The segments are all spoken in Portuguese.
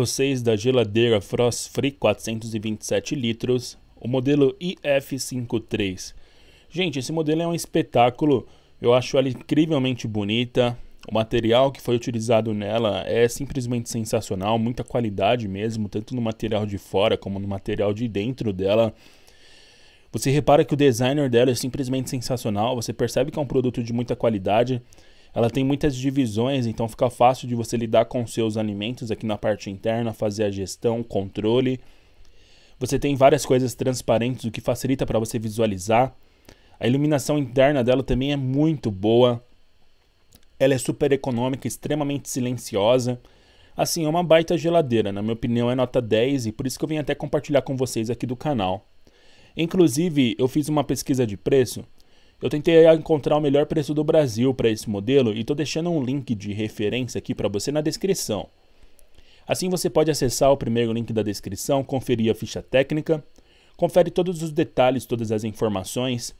vocês da geladeira Frost Free 427 litros, o modelo IF53. Gente, esse modelo é um espetáculo, eu acho ela incrivelmente bonita. O material que foi utilizado nela é simplesmente sensacional, muita qualidade mesmo, tanto no material de fora como no material de dentro dela. Você repara que o designer dela é simplesmente sensacional, você percebe que é um produto de muita qualidade. Ela tem muitas divisões, então fica fácil de você lidar com seus alimentos aqui na parte interna, fazer a gestão, controle. Você tem várias coisas transparentes, o que facilita para você visualizar. A iluminação interna dela também é muito boa. Ela é super econômica, extremamente silenciosa. Assim, é uma baita geladeira, na minha opinião é nota 10 e por isso que eu vim até compartilhar com vocês aqui do canal. Inclusive, eu fiz uma pesquisa de preço eu tentei encontrar o melhor preço do Brasil para esse modelo e estou deixando um link de referência aqui para você na descrição. Assim você pode acessar o primeiro link da descrição, conferir a ficha técnica, confere todos os detalhes, todas as informações.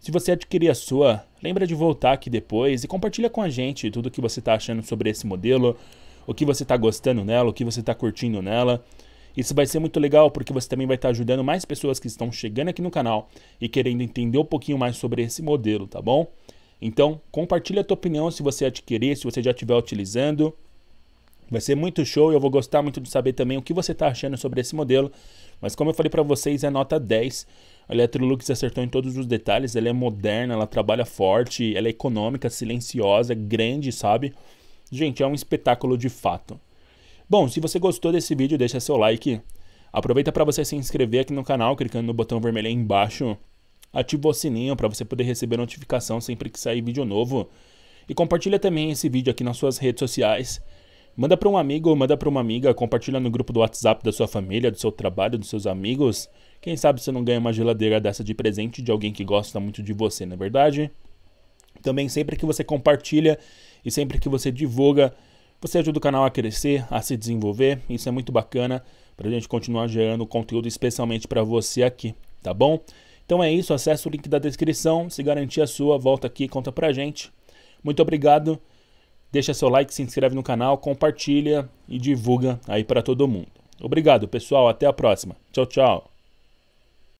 Se você adquirir a sua, lembra de voltar aqui depois e compartilha com a gente tudo o que você está achando sobre esse modelo, o que você está gostando nela, o que você está curtindo nela. Isso vai ser muito legal porque você também vai estar ajudando mais pessoas que estão chegando aqui no canal e querendo entender um pouquinho mais sobre esse modelo, tá bom? Então, compartilha a tua opinião se você adquirir, se você já estiver utilizando. Vai ser muito show e eu vou gostar muito de saber também o que você está achando sobre esse modelo. Mas como eu falei para vocês, é nota 10. A Electrolux acertou em todos os detalhes. Ela é moderna, ela trabalha forte, ela é econômica, silenciosa, grande, sabe? Gente, é um espetáculo de fato. Bom, se você gostou desse vídeo, deixa seu like. Aproveita para você se inscrever aqui no canal, clicando no botão vermelho aí embaixo. Ativa o sininho para você poder receber notificação sempre que sair vídeo novo. E compartilha também esse vídeo aqui nas suas redes sociais. Manda para um amigo ou manda para uma amiga, compartilha no grupo do WhatsApp da sua família, do seu trabalho, dos seus amigos. Quem sabe você não ganha uma geladeira dessa de presente de alguém que gosta muito de você, não é verdade? Também sempre que você compartilha e sempre que você divulga, você ajuda o canal a crescer, a se desenvolver, isso é muito bacana para a gente continuar gerando conteúdo especialmente para você aqui, tá bom? Então é isso, acessa o link da descrição, se garantir a sua, volta aqui e conta pra gente. Muito obrigado, deixa seu like, se inscreve no canal, compartilha e divulga aí para todo mundo. Obrigado, pessoal, até a próxima. Tchau, tchau.